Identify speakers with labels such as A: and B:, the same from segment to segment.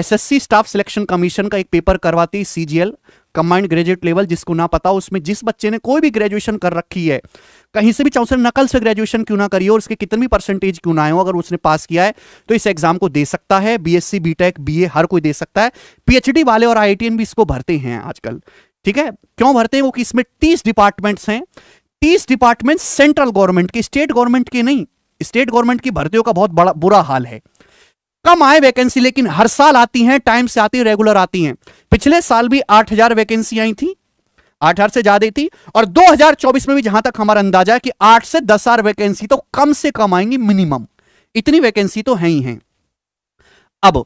A: SSC staff selection commission का एक paper करवाती है सीजीएल कंबाइंड ग्रेजुएट लेवल जिसको ना पता उसमें जिस बच्चे ने कोई भी ग्रेजुएशन कर रखी है कहीं से भी चाहे उसने नकल से ग्रेजुएशन क्यों ना करिए और उसके कितने भी परसेंटेज क्यों ना आए हो अगर उसने पास किया है तो इस एग्जाम को दे सकता है बीएससी बीटेक बीए हर कोई दे सकता है पीएचडी वाले और आईआईटीएन भी इसको भरते हैं आजकल ठीक है क्यों भरते हैं वो कि इसमें तीस डिपार्टमेंट्स हैं तीस डिपार्टमेंट सेंट्रल गवर्नमेंट के स्टेट गवर्नमेंट के नहीं स्टेट गवर्नमेंट की भर्तियों का बहुत बड़ा बुरा हाल है कम आए वैकेंसी लेकिन हर साल आती हैं टाइम से आती रेगुलर आती हैं पिछले साल भी आठ हजार वैकेंसी आई थी आठ हजार से ज्यादा थी और 2024 में भी जहां तक हमारा अंदाजा है कि आठ से दस हजार वैकेंसी तो कम से कम आएंगी मिनिमम इतनी वैकेंसी तो है ही है अब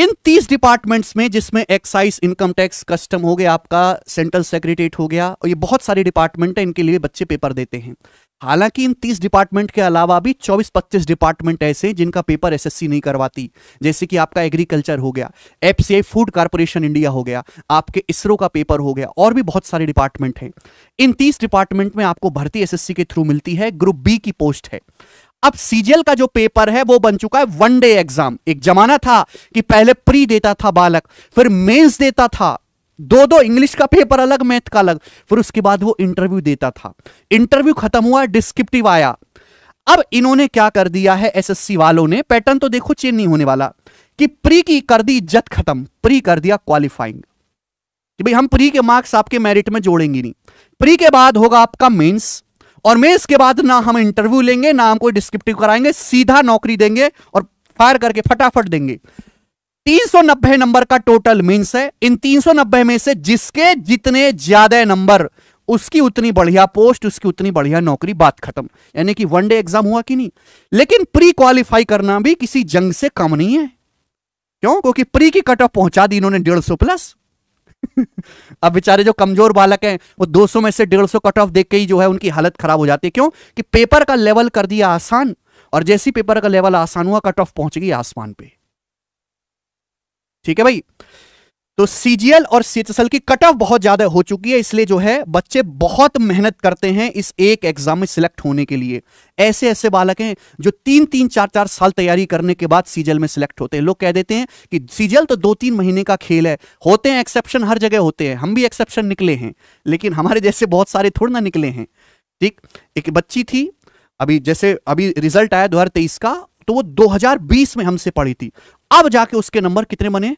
A: इन तीस डिपार्टमेंट्स में जिसमें एक्साइज इनकम टैक्स कस्टम हो गया आपका सेंट्रल सेक्रेटेरिएट हो गया और ये बहुत सारे डिपार्टमेंट हैं इनके लिए बच्चे पेपर देते हैं हालांकि इन तीस डिपार्टमेंट के अलावा भी चौबीस पच्चीस डिपार्टमेंट ऐसे जिनका पेपर एसएससी नहीं करवाती जैसे कि आपका एग्रीकल्चर हो गया एफसीआई फूड कारपोरेशन इंडिया हो गया आपके इसरो का पेपर हो गया और भी बहुत सारे डिपार्टमेंट हैं इन तीस डिपार्टमेंट में आपको भर्ती एसएससी के थ्रू मिलती है ग्रुप बी की पोस्ट है अब सीजीएल का जो पेपर है वो बन चुका है वन डे एग्जाम एक जमाना था कि पहले प्री देता था बालक फिर मेंस देता था दो दो इंग्लिश का पेपर अलग मैथ का अलग फिर उसके बाद वो इंटरव्यू देता था इंटरव्यू खत्म हुआ डिस्क्रिप्टिव आया अब इन्होंने क्या कर दिया है एसएससी वालों ने पैटर्न तो देखो चेंज नहीं होने वाला कि प्री की कर दी इज्जत खत्म प्री कर दिया क्वालिफाइंग भाई हम प्री के मार्क्स आपके मेरिट में जोड़ेंगे नहीं प्री के बाद होगा आपका मेंस और मैं इसके बाद ना हम इंटरव्यू लेंगे ना हम कोई डिस्क्रिप्टिव कराएंगे सीधा नौकरी देंगे और फायर करके फटाफट देंगे 390 नंबर का टोटल मीन्स है इन 390 में से जिसके जितने ज्यादा नंबर उसकी उतनी बढ़िया पोस्ट उसकी उतनी बढ़िया नौकरी बात खत्म यानी कि वन डे एग्जाम हुआ कि नहीं लेकिन प्री क्वालिफाई करना भी किसी जंग से कम नहीं है क्यों क्योंकि प्री की कट ऑफ पहुंचा दी इन्होंने डेढ़ सौ प्लस अब बेचारे जो कमजोर बालक हैं वो 200 में से 150 कट ऑफ देख के ही जो है उनकी हालत खराब हो जाती है क्यों कि पेपर का लेवल कर दिया आसान और जैसी पेपर का लेवल आसान हुआ कट ऑफ पहुंच गई आसमान पे ठीक है भाई तो सीजीएल और सीएचएसएल की कट ऑफ बहुत ज्यादा हो चुकी है इसलिए जो है बच्चे बहुत मेहनत करते हैं इस एक एग्जाम में सिलेक्ट होने के लिए ऐसे ऐसे बालक हैं जो तीन तीन चार चार साल तैयारी करने के बाद सीजीएल में सिलेक्ट होते हैं लोग कह देते हैं कि सीजीएल तो दो तीन महीने का खेल है होते हैं एक्सेप्शन हर जगह होते हैं हम भी एक्सेप्शन निकले हैं लेकिन हमारे जैसे बहुत सारे थोड़े ना निकले हैं ठीक एक बच्ची थी अभी जैसे अभी रिजल्ट आया दो का तो वो दो में हमसे पढ़ी थी अब जाके उसके नंबर कितने बने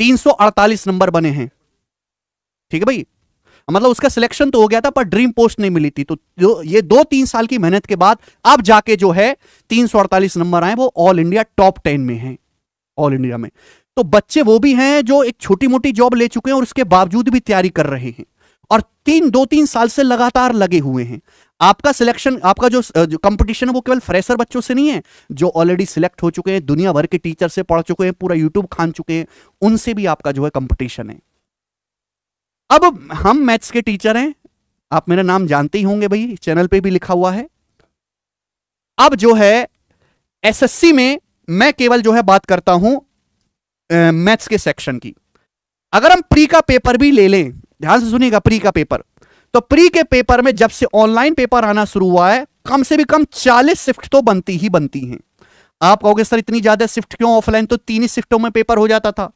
A: 348 नंबर बने हैं ठीक है भाई मतलब उसका सिलेक्शन तो हो गया था पर ड्रीम पोस्ट नहीं मिली थी तो जो ये दो तीन साल की मेहनत के बाद अब जाके जो है 348 नंबर आए वो ऑल इंडिया टॉप टेन में हैं ऑल इंडिया में तो बच्चे वो भी हैं जो एक छोटी मोटी जॉब ले चुके हैं और उसके बावजूद भी तैयारी कर रहे हैं और तीन दो तीन साल से लगातार लगे हुए हैं आपका सिलेक्शन आपका जो कंपटीशन है वो केवल फ्रेशर बच्चों से नहीं है जो ऑलरेडी सिलेक्ट हो चुके हैं दुनिया भर के टीचर से पढ़ चुके हैं पूरा यूट्यूब खान चुके हैं उनसे भी आपका जो है कंपटीशन है अब हम मैथ्स के टीचर हैं आप मेरा नाम जानते ही होंगे भाई चैनल पे भी लिखा हुआ है अब जो है एसएससी में मैं केवल जो है बात करता हूं मैथ्स के सेक्शन की अगर हम प्री का पेपर भी ले लें ध्यान से सुनिएगा प्री का पेपर तो प्री के पेपर में जब से ऑनलाइन पेपर आना शुरू हुआ है कम से भी कम चालीस शिफ्ट तो बनती ही बनती हैं आप कहोगे सर इतनी ज्यादा शिफ्ट क्यों ऑफलाइन तो तीन ही शिफ्टों में पेपर हो जाता था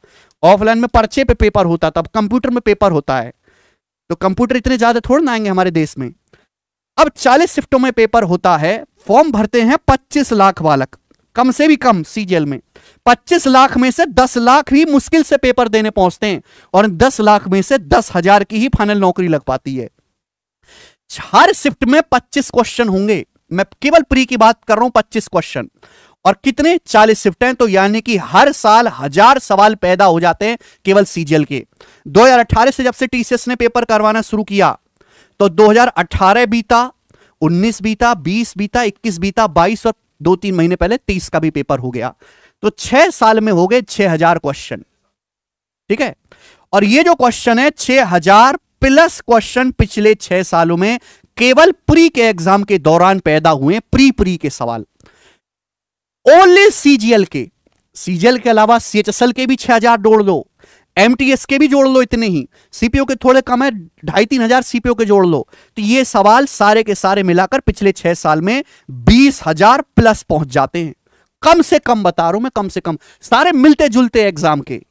A: ऑफलाइन में पर्चे पे पेपर होता था कंप्यूटर में पेपर होता है तो कंप्यूटर इतने ज्यादा थोड़े ना आएंगे हमारे देश में अब 40 शिफ्टों में पेपर होता है फॉर्म भरते हैं 25 लाख बालक कम से भी कम सीजीएल में 25 लाख में से 10 लाख ही मुश्किल से पेपर देने पहुंचते हैं और 10 लाख में से दस हजार की ही फाइनल नौकरी लग पाती है हर शिफ्ट में 25 क्वेश्चन होंगे मैं केवल प्री की बात कर रहा हूं 25 क्वेश्चन और कितने 40 शिफ्ट हैं तो यानी कि हर साल हजार सवाल पैदा हो जाते हैं केवल सीजीएल के 2018 से जब से टीसीएस ने पेपर करवाना शुरू किया तो 2018 बीता 19 बीता 20 बीता 21 बीता 22 और दो तीन महीने पहले 30 का भी पेपर हो गया तो छह साल में हो गए छह क्वेश्चन ठीक है और ये जो क्वेश्चन है छह प्लस क्वेश्चन पिछले छह सालों में केवल प्री के एग्जाम के दौरान पैदा हुए प्री प्री के सवाल ओनली सीजीएल के सीजीएल के अलावा सीएचएसएल के भी छह हजार जोड़ दो एमटीएस के भी जोड़ लो इतने ही सीपीओ के थोड़े कम है ढाई तीन हजार सीपीओ के जोड़ लो तो ये सवाल सारे के सारे मिलाकर पिछले छह साल में बीस हजार प्लस पहुंच जाते हैं कम से कम बता रहा हूं मैं कम से कम सारे मिलते जुलते एग्जाम के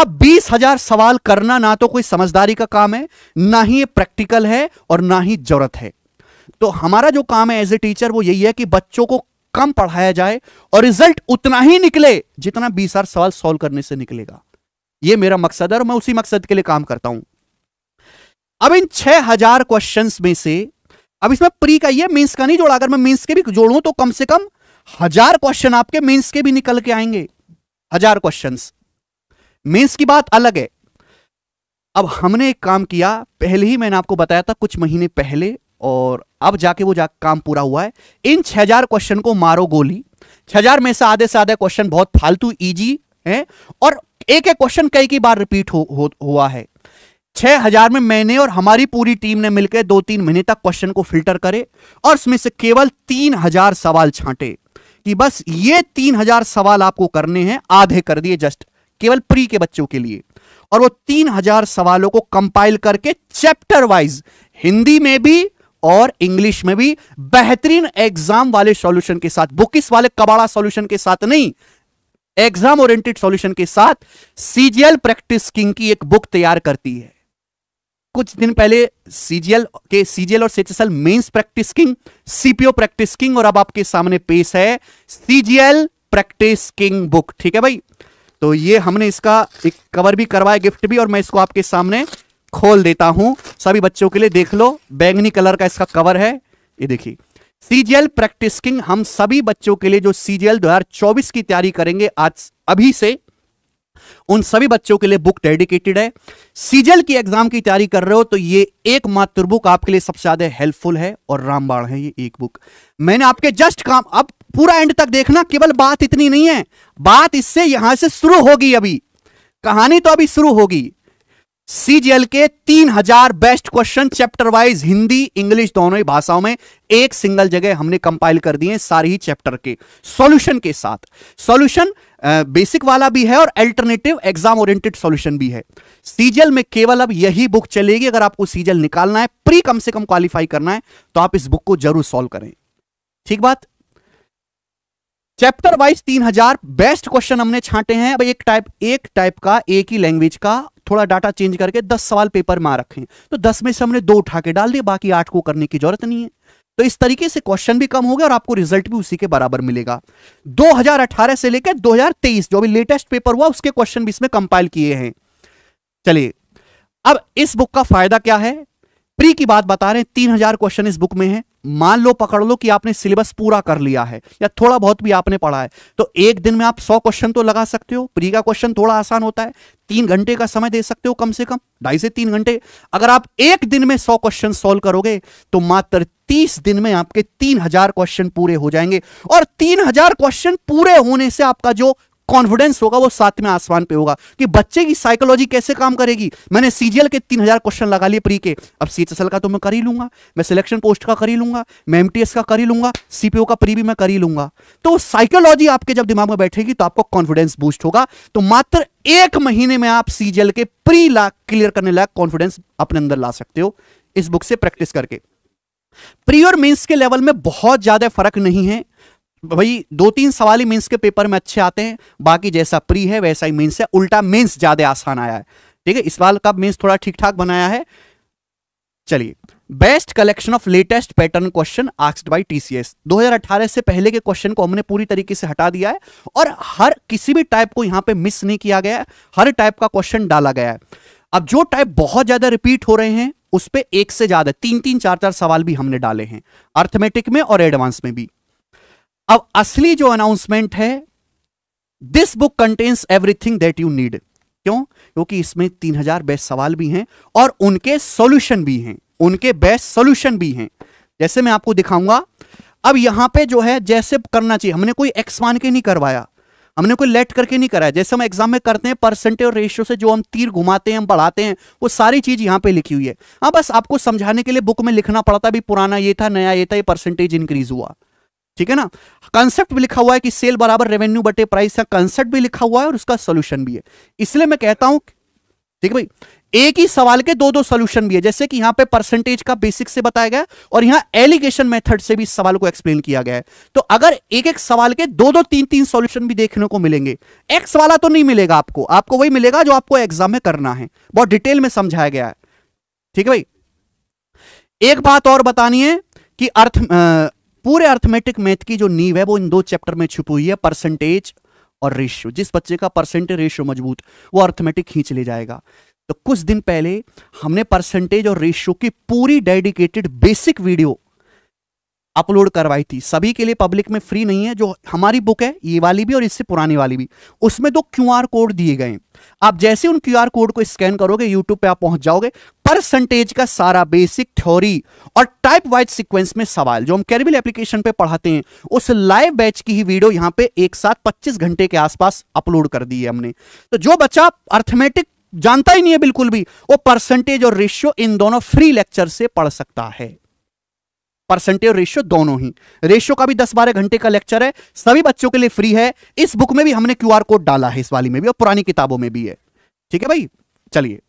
A: अब बीस हजार सवाल करना ना तो कोई समझदारी का काम है ना ही प्रैक्टिकल है और ना ही जरूरत है तो हमारा जो काम है एज ए टीचर वो यही है कि बच्चों को कम पढ़ाया जाए और रिजल्ट उतना ही निकले जितना बीस हजार सवाल सॉल्व करने से निकलेगा ये मेरा मकसद है और मैं उसी मकसद के लिए काम करता हूं अब इन छह हजार क्वेश्चन में से अब इसमें प्री का ये मीन्स का नहीं जोड़ा अगर मैं मीन्स के भी जोड़ू तो कम से कम हजार क्वेश्चन आपके मीन्स के भी निकल के आएंगे हजार क्वेश्चंस मेंस की बात अलग है अब हमने एक काम किया पहले ही मैंने आपको बताया था कुछ महीने पहले और अब जाके वो जा काम पूरा हुआ है इन 6000 क्वेश्चन को मारो गोली 6000 में से आधे से आधे क्वेश्चन बहुत फालतू इजी है और एक एक क्वेश्चन कई की बार रिपीट हो, हो, हुआ है 6000 में मैंने और हमारी पूरी टीम ने मिलकर दो तीन महीने तक क्वेश्चन को फिल्टर करे और उसमें से केवल तीन सवाल छांटे कि बस ये तीन सवाल आपको करने हैं आधे कर दिए जस्ट केवल प्री के बच्चों के लिए और वो तीन हजार सवालों को कंपाइल करके चैप्टर वाइज हिंदी में भी और इंग्लिश में भी बेहतरीन एग्जाम वाले सॉल्यूशन के साथ बुकिस वाले कबाड़ा सॉल्यूशन के साथ नहीं एग्जाम ओरिएंटेड सॉल्यूशन के साथ सीजीएल प्रैक्टिस किंग की एक बुक तैयार करती है कुछ दिन पहले सीजीएल के सीजीएल और CHSL mains practice king CPO practice king और अब आपके सामने पेश है सीजीएल प्रैक्टिस किंग बुक ठीक है भाई तो ये हमने इसका एक कवर भी करवाया गिफ्ट भी और मैं इसको आपके सामने खोल देता हूं सभी बच्चों के लिए देख लो बैंगनी कलर का इसका कवर है ये देखिए सीजीएल प्रैक्टिस किंग हम सभी बच्चों के लिए जो सीजीएल 2024 की तैयारी करेंगे आज अभी से उन सभी बच्चों के लिए बुक डेडिकेटेड है सीजीएल की एग्जाम की तैयारी कर रहे हो तो ये एक मात्र बुक आपके लिए सबसे ज्यादा हेल्पफुल है और रामबाण है ये एक बुक मैंने आपके जस्ट काम अब पूरा एंड तक देखना केवल बात इतनी नहीं है बात इससे यहां से शुरू होगी अभी कहानी तो अभी शुरू होगी सीजीएल के तीन हजार best question chapter wise Hindi English दोनों ही भाषाओं में एक सिंगल जगह हमने कंपाइल कर दिए सारे ही चैप्टर के सॉल्यूशन के साथ सॉल्यूशन बेसिक वाला भी है और अल्टरनेटिव एग्जाम ओरिएंटेड सॉल्यूशन भी है सीजीएल में केवल अब यही बुक चलेगी अगर आपको सीजल निकालना है प्री कम से कम क्वालिफाई करना है तो आप इस बुक को जरूर सॉल्व करें ठीक बात चैप्टर वाइज तीन हजार बेस्ट क्वेश्चन हमने छांटे हैं अब एक टाइप एक टाइप का एक ही लैंग्वेज का थोड़ा डाटा चेंज करके दस सवाल पेपर मार रखें तो दस में से हमने दो उठा के डाल दिए बाकी आठ को करने की जरूरत नहीं है तो इस तरीके से क्वेश्चन भी कम हो गया और आपको रिजल्ट भी उसी के बराबर मिलेगा 2018 से लेकर 2023 जो भी लेटेस्ट पेपर हुआ उसके क्वेश्चन भी इसमें कंपाइल किए हैं चलिए अब इस बुक का फायदा क्या है प्री की बात बता रहे हैं तीन हजार क्वेश्चन इस बुक में है मान लो पकड़ लो कि आपने सिलेबस पूरा कर लिया है या थोड़ा बहुत भी आपने पढ़ा है तो एक दिन में आप सौ क्वेश्चन तो लगा सकते हो प्री का क्वेश्चन थोड़ा आसान होता है तीन घंटे का समय दे सकते हो कम से कम ढाई से तीन घंटे अगर आप एक दिन में सौ क्वेश्चन सोल्व करोगे तो मात्र तीस दिन में आपके तीन हजार क्वेश्चन पूरे हो जाएंगे और तीन हजार क्वेश्चन पूरे होने से आपका जो कॉन्फिडेंस होगा वो सातवें आसमान पे होगा कि बच्चे की साइकोलॉजी कैसे काम करेगी मैंने सीजीएल के तीन हजार क्वेश्चन लगा लिए प्री के अब सी का तो मैं कर ही लूंगा मैं सिलेक्शन पोस्ट का कर ही लूंगा मैं एमटीएस का कर ही लूंगा सीपीओ का प्री भी मैं कर ही लूंगा तो साइकोलॉजी आपके जब दिमाग में बैठेगी तो आपको कॉन्फिडेंस बूस्ट होगा तो मात्र एक महीने में आप सीजीएल के प्री लाख क्लियर करने लायक कॉन्फिडेंस अपने अंदर ला सकते हो इस बुक से प्रैक्टिस करके प्री और मेंस के लेवल में बहुत ज्यादा फर्क नहीं है भाई दो तीन सवाल ही मेंस के पेपर में अच्छे आते हैं बाकी जैसा प्री है वैसा ही मेंस है उल्टा मेंस ज्यादा आसान आया है ठीक है इस बार का मेंस थोड़ा ठीक ठाक बनाया है चलिए best collection of latest pattern question asked by TCS 2018 से पहले के क्वेश्चन को हमने पूरी तरीके से हटा दिया है और हर किसी भी टाइप को यहां पे मिस नहीं किया गया है हर टाइप का क्वेश्चन डाला गया है अब जो टाइप बहुत ज्यादा रिपीट हो रहे हैं उस पर एक से ज्यादा तीन तीन चार चार सवाल भी हमने डाले हैं अर्थमेटिक में और एडवांस में भी अब असली जो अनाउंसमेंट है this book contains everything that you need क्यों क्योंकि इसमें तीन हजार बेस्ट सवाल भी हैं और उनके सॉल्यूशन भी हैं उनके बेस्ट सॉल्यूशन भी हैं जैसे मैं आपको दिखाऊंगा अब यहां पे जो है जैसे करना चाहिए हमने कोई एक्स मान के नहीं करवाया हमने कोई लेट करके नहीं कराया जैसे हम एग्जाम में करते हैं परसेंटेज और रेशियो से जो हम तीर घुमाते हैं हम बढ़ाते हैं वो सारी चीज यहां पे लिखी हुई है हाँ बस आपको समझाने के लिए बुक में लिखना पड़ता भी पुराना ये था नया ये था ये परसेंटेज इंक्रीज हुआ ठीक है ना कंसेप्ट भी लिखा हुआ है कि सेल बराबर रेवेन्यू बटे प्राइस का कंसेप्ट भी लिखा हुआ है और उसका सोल्यूशन भी है इसलिए मैं कहता हूं ठीक है भाई एक ही सवाल के दो दो सोल्यूशन भी है जैसे कि यहां पे परसेंटेज का बेसिक से बताया गया और यहां एलिगेशन मेथड से भी इस सवाल को एक्सप्लेन किया गया है तो अगर एक एक सवाल के दो दो तीन तीन सॉल्यूशन भी देखने को मिलेंगे एक्स वाला तो नहीं मिलेगा आपको आपको वही मिलेगा जो आपको एग्जाम में करना है बहुत डिटेल में समझाया गया है ठीक है भाई एक बात और बतानी है कि अर्थ पूरे अर्थमेटिक मैथ की जो नींव है वो इन दो चैप्टर में छुपी हुई है परसेंटेज और रेशियो जिस बच्चे का परसेंटेज रेशियो मजबूत वो अर्थमेटिक खींच ले जाएगा तो कुछ दिन पहले हमने परसेंटेज और रेशियो की पूरी डेडिकेटेड बेसिक वीडियो अपलोड करवाई थी सभी के लिए पब्लिक में फ्री नहीं है जो हमारी बुक है ये वाली भी और इससे पुरानी वाली भी उसमें दो क्यूआर कोड दिए गए आप जैसे उन क्यूआर कोड को स्कैन करोगे यूट्यूब पे आप पहुंच जाओगे परसेंटेज का सारा बेसिक थ्योरी और टाइप वाइज सीक्वेंस में सवाल जो हम कैरबिल एप्लीकेशन पे पढ़ाते हैं उस लाइव बैच की ही वीडियो यहां पर एक साथ पच्चीस घंटे के आसपास अपलोड कर दी है हमने तो जो बच्चा अर्थमेटिक जानता ही नहीं है बिल्कुल भी वो परसेंटेज और रेशियो इन दोनों फ्री लेक्चर से पढ़ सकता है परसेंटेज रेशियो दोनों ही रेशियो का भी दस बारह घंटे का लेक्चर है सभी बच्चों के लिए फ्री है इस बुक में भी हमने क्यू कोड डाला है इस वाली में भी और पुरानी किताबों में भी है ठीक है भाई चलिए